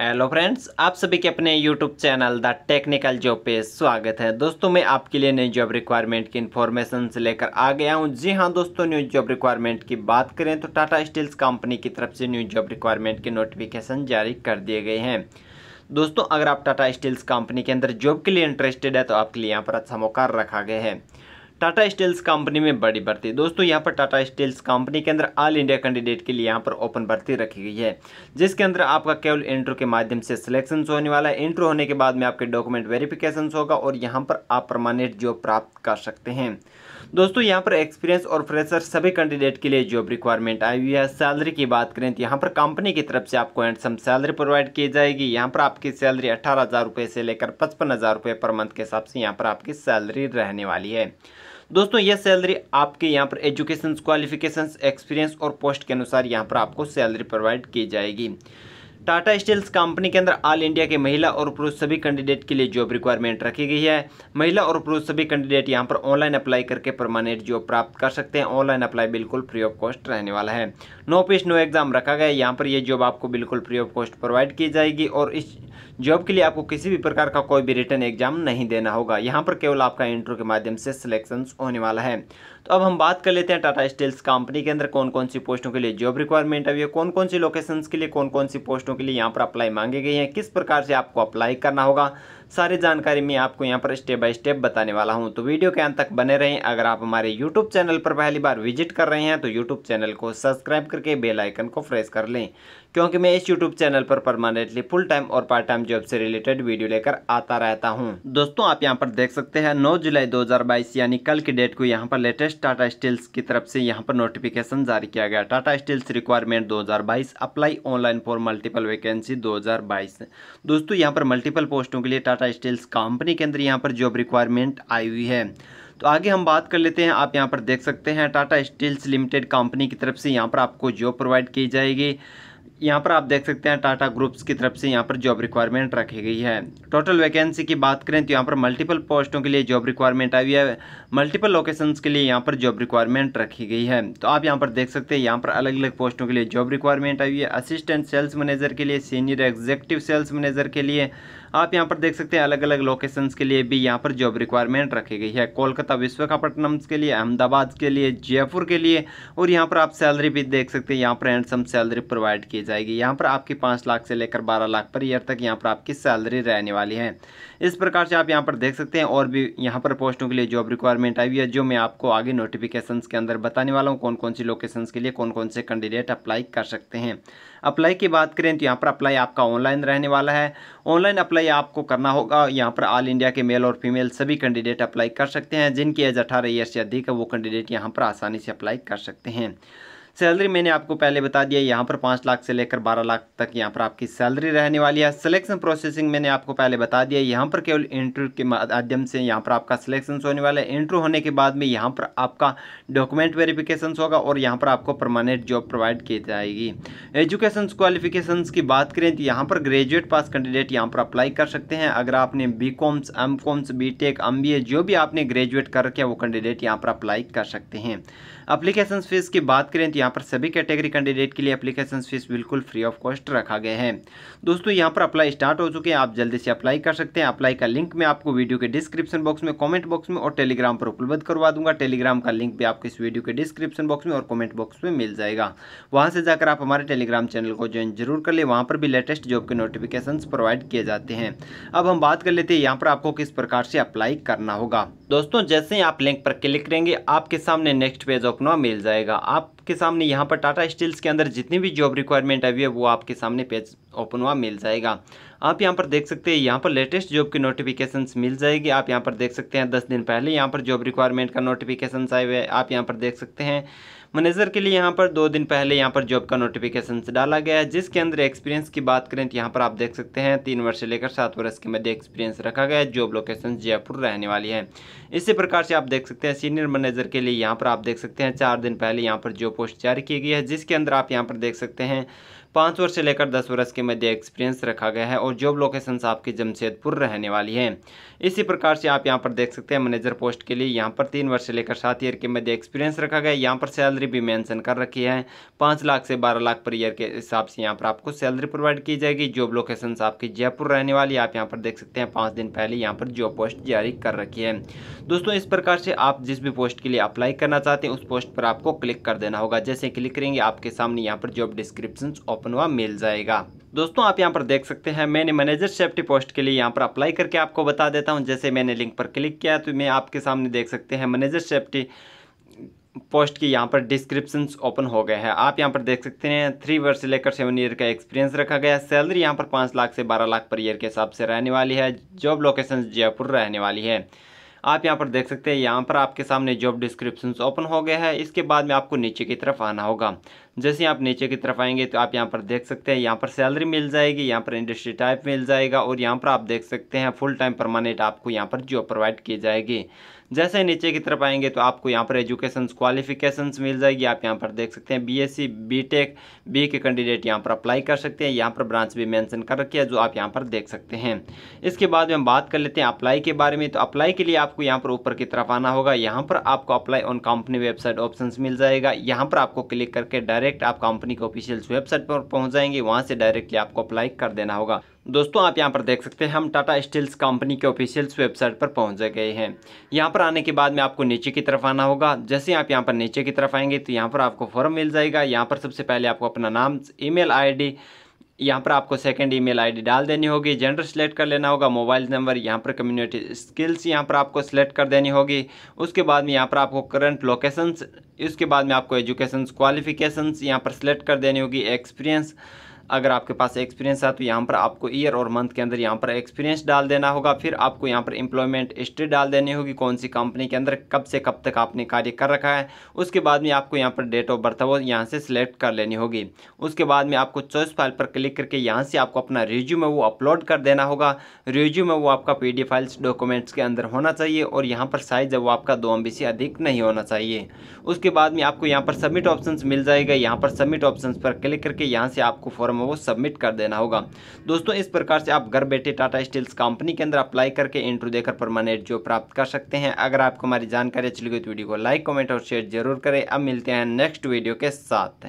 hello friends आप सभी के अपने YouTube channel the technical job पे स्वागत है दोस्तों मैं आपके लिए नई जॉब रिक्वायरमेंट की इन्फॉर्मेशन से लेकर आ गया हूं जी हां दोस्तों न्यू जॉब रिक्वायरमेंट की बात करें तो टाटा स्टील्स कंपनी की तरफ से न्यू जॉब रिक्वायरमेंट के नोटिफिकेशन जारी कर दिए गए हैं दोस्तों अगर आप टाटा स्टील्स कंपनी के अंदर जॉब के लिए इंटरेस्टेड है तो आपके लिए यहाँ पर अच्छा मौका रखा गया है टाटा स्टील्स कंपनी में बड़ी भर्ती दोस्तों यहाँ पर टाटा स्टील्स कंपनी के अंदर ऑल इंडिया कैंडिडेट के लिए यहाँ पर ओपन भर्ती रखी गई है जिसके अंदर आपका केवल इंट्रो के माध्यम से सिलेक्शन होने वाला है इंट्रो होने के बाद में आपके डॉक्यूमेंट वेरिफिकेशन होगा और यहाँ पर आप परमानेंट जॉब प्राप्त कर सकते हैं दोस्तों यहाँ पर एक्सपीरियंस और फ्रेशर सभी कैंडिडेट के लिए जॉब रिक्वायरमेंट आई हुई है सैलरी की बात करें तो यहाँ पर कंपनी की तरफ से आपको एंडसम सैलरी प्रोवाइड की जाएगी यहाँ पर आपकी सैलरी अठारह हज़ार रुपये से लेकर पचपन हज़ार रुपये पर मंथ के हिसाब से यहाँ पर आपकी सैलरी रहने वाली है दोस्तों ये सैलरी आपके यहाँ पर एजुकेशन क्वालिफिकेशन एक्सपीरियंस और पोस्ट के अनुसार यहाँ पर आपको सैलरी प्रोवाइड की जाएगी टाटा स्टील्स कंपनी के अंदर ऑल इंडिया के महिला और पुरुष सभी कैंडिडेट के लिए जॉब रिक्वायरमेंट रखी गई है महिला और पुरुष सभी कैंडिडेट यहां पर ऑनलाइन अप्लाई करके परमानेंट जॉब प्राप्त कर सकते हैं ऑनलाइन अप्लाई बिल्कुल फ्री ऑफ कॉस्ट रहने वाला है नो पीस नो एग्जाम रखा गया यहाँ पर यह जॉब आपको बिल्कुल फ्री ऑफ कॉस्ट प्रोवाइड की जाएगी और इस जॉब के लिए आपको किसी भी प्रकार का कोई भी रिटर्न एग्जाम नहीं देना होगा यहाँ पर केवल आपका इंटरव्यू के माध्यम से सिलेक्शन होने वाला है तो अब हम बात कर लेते हैं टाटा स्टील्स कंपनी के अंदर कौन कौन सी पोस्टों के लिए जॉब रिक्वायरमेंट है कौन कौन सी लोकेशंस के लिए कौन कौन सी पोस्टों के लिए यहाँ पर अप्लाई मांगे गए हैं किस प्रकार से आपको अप्लाई करना होगा सारी जानकारी मैं आपको यहाँ पर स्टेप बाय स्टेप बताने वाला हूँ तो वीडियो के अंत तक बने रहें अगर आप हमारे यूट्यूब चैनल पर पहली बार विजिट कर रहे हैं तो यूट्यूब चैनल को सब्सक्राइब करके बेलाइकन को प्रेस कर लें क्योंकि मैं इस यूट्यूब चैनल पर परमानेंटली फुल टाइम और पार्ट टाइम जॉब से रिलेटेड वीडियो लेकर आता रहता हूँ दोस्तों आप यहाँ पर देख सकते हैं नौ जुलाई दो यानी कल की डेट को यहाँ पर लेटेस्ट टाटा स्टील्स की तरफ से यहाँ पर नोटिफिकेशन जारी किया गया टाटा स्टील्स रिक्वायरमेंट दो apply online for multiple vacancy दो दोस्तों यहाँ पर मल्टीपल पोस्टों के लिए टाटा स्टील्स कंपनी के अंदर यहाँ पर जॉब रिक्वायरमेंट आई हुई है तो आगे हम बात कर लेते हैं आप यहाँ पर देख सकते हैं टाटा स्टील्स लिमिटेड कंपनी की तरफ से यहाँ पर आपको जॉब प्रोवाइड की जाएगी यहाँ पर आप देख सकते हैं टाटा ग्रुप्स की तरफ से यहाँ पर जॉब रिक्वायरमेंट रखी गई है टोटल वैकेंसी की बात करें तो यहाँ पर मल्टीपल पोस्टों के लिए जॉब रिक्वायरमेंट आई है मल्टीपल लोकेशंस के लिए यहाँ पर जॉब रिक्वायरमेंट रखी गई है तो आप यहाँ पर देख सकते हैं यहाँ पर अलग अलग पोस्टों के लिए जॉब रिक्वायरमेंट आई है असिस्टेंट सेल्स मैनेजर के लिए सीनियर एग्जीक्यूटिव सेल्स मैनेजर के लिए आप यहाँ पर देख सकते हैं अलग अलग लोकेशंस के लिए भी यहाँ पर जॉब रिक्वायरमेंट रखी गई है कोलकाता विश्वकापट्टनम के लिए अहमदाबाद के लिए जयपुर के लिए और यहाँ पर आप सैलरी भी देख सकते हैं यहाँ पर हैंडसम सैलरी प्रोवाइड की जाएगी यहाँ पर आपकी पाँच लाख से लेकर बारह लाख पर ईयर तक यहाँ पर आपकी सैलरी रहने वाली है इस प्रकार से आप यहाँ पर देख सकते हैं और भी यहाँ पर पोस्टों के लिए जॉब रिक्वायरमेंट आई हुई है जो मैं आपको आगे नोटिफिकेशन के अंदर बताने वाला हूँ कौन कौन सी लोकेशन के लिए कौन कौन से कैंडिडेट अप्लाई कर सकते हैं अप्लाई की बात करें तो यहाँ पर अप्लाई आपका ऑनलाइन रहने वाला है ऑनलाइन अप्लाई आपको करना होगा यहाँ पर ऑल इंडिया के मेल और फीमेल सभी कैंडिडेट अप्लाई कर सकते हैं जिनकी एज अठारह ईयर से अधिक है वो कैंडिडेट यहाँ पर आसानी से अप्लाई कर सकते हैं सैलरी मैंने आपको पहले बता दिया यहाँ पर पाँच लाख से लेकर बारह लाख तक यहाँ पर आपकी सैलरी रहने वाली है सिलेक्शन प्रोसेसिंग मैंने आपको पहले बता दिया यहाँ पर केवल इंटरव्यू के माध्यम से यहाँ पर आपका सिलेक्शन होने वाला है इंटरव्यू होने के बाद में यहाँ पर आपका डॉक्यूमेंट वेरिफिकेशन होगा और यहाँ पर आपको परमानेंट जॉब प्रोवाइड की जाएगी एजुकेशन क्वालिफिकेशन की बात करें तो यहाँ पर ग्रेजुएट पास कैंडिडेट यहाँ पर अप्लाई कर सकते हैं अगर आपने B Coms M Coms B Tech M B A जो भी आपने ग्रेजुएट कर रखे वो कैंडिडेट यहाँ पर अप्लाई कर सकते हैं अप्लीकेशन फ़ीस की बात करें तो यहाँ पर सभी कैटेगरी कैंडिडेट के लिए अप्लीकेशन फ़ीस बिल्कुल फ्री ऑफ कॉस्ट रखा गया है दोस्तों यहाँ पर अप्लाई स्टार्ट हो चुके हैं आप जल्दी से अप्लाई कर सकते हैं अप्लाई का लिंक मैं आपको वीडियो के डिस्क्रिप्शन बॉक्स में कॉमेंट बॉक्स में और टेलीग्राम पर उपलब्ध करवा दूंगा टेलीग्राम का लिंक भी आपको इस वीडियो के डिस्क्रिप्शन बॉक्स में और कॉमेंट बॉक्स में मिल जाएगा वहाँ से जाकर आप हमारे टेलीग्राम चैनल को ज्वाइन जरूर कर ले वहाँ पर भी लेटेस्ट जॉब के नोटिफिकेशन प्रोवाइड किए जाते हैं अब हम बात कर लेते हैं यहाँ पर आपको किस प्रकार से अप्लाई करना होगा दोस्तों जैसे ही आप लिंक पर क्लिक करेंगे आपके सामने नेक्स्ट पेज ऑफ अपना मिल जाएगा आपके सामने यहाँ पर टाटा स्टील्स के अंदर जितनी भी जॉब रिक्वायरमेंट आई है वो आपके सामने पेज ओपन हुआ मिल जाएगा आप यहाँ पर देख सकते हैं यहाँ पर लेटेस्ट जॉब की नोटिफिकेशन मिल जाएगी आप यहाँ पर देख सकते हैं दस दिन पहले यहाँ पर जॉब रिक्वायरमेंट का नोटिफिकेशन आए हुए आप यहाँ पर देख सकते हैं मैनेजर के लिए यहाँ पर दो दिन पहले यहाँ पर जॉब का नोटिफिकेशन डाला गया है जिसके अंदर एक्सपीरियंस की बात करें तो यहाँ पर आप देख सकते हैं तीन वर्ष से लेकर सात वर्ष के मध्य एक्सपीरियंस रखा गया है जॉब लोकेशन जयपुर रहने वाली है इसी प्रकार से आप देख सकते हैं सीनियर मैनेजर के लिए यहाँ पर आप देख सकते हैं चार दिन पहले यहाँ पर जॉब पोस्ट जारी की गई है जिसके अंदर आप यहाँ पर देख सकते हैं पाँच वर्ष से लेकर दस वर्ष के मध्य एक्सपीरियंस रखा गया है और जॉब लोकेशन आपकी जमशेदपुर रहने वाली है इसी प्रकार से आप यहाँ पर देख सकते हैं मैनेजर पोस्ट के लिए यहाँ पर तीन वर्ष से लेकर सात ईयर के मध्य एक्सपीरियंस रखा गया है यहाँ पर सैलरी भी मैंसन कर रखी है पाँच लाख से बारह लाख पर ईयर के हिसाब से यहाँ पर आपको सैलरी प्रोवाइड की जाएगी जॉब लोकेशन आपकी जयपुर रहने वाली आप यहाँ पर देख सकते हैं पाँच दिन पहले यहाँ पर जॉब पोस्ट जारी कर रखी है दोस्तों इस प्रकार से आप जिस भी पोस्ट के लिए अप्लाई करना चाहते हैं उस पोस्ट पर आपको क्लिक कर देना होगा जैसे क्लिक करेंगे आपके सामने यहाँ पर जॉब डिस्क्रिप्शन ओपन अपनवा मिल जाएगा दोस्तों आप यहाँ पर देख सकते हैं मैंने मैनेजर सेफ्टी पोस्ट के लिए यहाँ पर अप्लाई करके आपको बता देता हूँ जैसे मैंने लिंक पर क्लिक किया तो मैं आपके सामने देख सकते हैं मैनेजर सेफ्टी पोस्ट की यहाँ पर डिस्क्रिप्शंस ओपन हो गए हैं आप यहाँ पर देख सकते हैं थ्री वर्ष से लेकर सेवन ईयर का एक्सपीरियंस रखा गया है सैलरी यहाँ पर पाँच लाख से बारह लाख पर ईयर के हिसाब से रहने वाली है जॉब लोकेशन जयपुर रहने वाली है आप यहाँ पर देख सकते हैं यहाँ पर आपके सामने जॉब डिस्क्रिप्शन ओपन हो गया है इसके बाद में आपको नीचे की तरफ आना होगा जैसे आप नीचे की तरफ आएंगे तो आप यहाँ पर देख सकते हैं यहाँ पर सैलरी मिल जाएगी यहाँ पर इंडस्ट्री टाइप मिल जाएगा और यहाँ पर आप देख सकते हैं फुल टाइम परमानेंट आपको यहाँ पर जॉब प्रोवाइड की जाएगी जैसे नीचे की तरफ आएंगे तो आपको यहाँ पर एजुकेशन क्वालिफिकेशन मिल जाएगी आप यहाँ पर देख सकते हैं B S C B Tech B के कैंडिडेट यहाँ पर अप्लाई कर सकते हैं यहाँ पर ब्रांच भी मेंशन कर रखी है जो आप यहाँ पर देख सकते हैं इसके बाद में हम बात कर लेते हैं अप्लाई के बारे में तो अप्लाई के लिए आपको यहाँ पर ऊपर की तरफ आना होगा यहाँ पर आपको apply on company website option मिल जाएगा यहाँ पर आपको क्लिक करके डायरेक्ट डायरेक्ट आप कंपनी के ऑफिशियल वेबसाइट पर पहुंच जाएंगे वहां से डायरेक्टली आपको अप्लाई कर देना होगा दोस्तों आप यहां पर देख सकते हैं हम टाटा स्टील्स कंपनी के ऑफिशियल वेबसाइट पर पहुंच गए हैं यहां पर आने के बाद में आपको नीचे की तरफ आना होगा जैसे आप यहां पर नीचे की तरफ आएंगे तो यहां पर आपको फॉर्म मिल जाएगा यहां पर सबसे पहले आपको अपना नाम ईमेल आईडी यहाँ पर आपको सेकंड ईमेल आईडी डाल देनी होगी जेंडर सेलेक्ट कर लेना होगा मोबाइल नंबर यहाँ पर कम्युनिटी स्किल्स यहाँ पर आपको सेलेक्ट कर देनी होगी उसके बाद में यहाँ पर आपको करंट लोकेशंस इसके बाद में आपको एजुकेशन क्वालिफिकेशंस यहाँ पर सेलेक्ट कर देनी होगी एक्सपीरियंस अगर आपके पास एक्सपीरियंस है तो यहाँ पर आपको ईयर और मंथ के अंदर यहाँ पर एक्सपीरियंस डाल देना होगा फिर आपको यहाँ पर एम्प्लॉयमेंट हिस्ट्री डाल देनी होगी कौन सी कंपनी के अंदर कब से कब तक आपने कार्य कर रखा है उसके बाद में आपको यहाँ पर डेट ऑफ बर्थ है वो यहाँ से सिलेक्ट कर लेनी होगी उसके बाद में आपको चॉइस फाइल पर क्लिक करके यहाँ से आपको अपना रिज्यूम वो अपलोड कर देना होगा रिज्यूम वो आपका पी फाइल्स डॉक्यूमेंट्स के अंदर होना चाहिए और यहाँ पर साइज है वो आपका दो एम से अधिक नहीं होना चाहिए उसके बाद में आपको यहाँ पर सबमिट ऑप्शन मिल जाएगा यहाँ पर सबमिट ऑप्शन पर क्लिक करके यहाँ से आपको फॉर्म फॉर्म है वो सबमिट कर देना होगा दोस्तों इस प्रकार से आप घर बैठे टाटा स्टील्स कंपनी के अंदर अप्लाई करके इंटरव्यू देकर परमानेंट जॉब प्राप्त कर सकते हैं अगर आपको हमारी जानकारी अच्छी लगी तो वीडियो को लाइक कमेंट और शेयर जरूर करें अब मिलते हैं नेक्स्ट वीडियो के साथ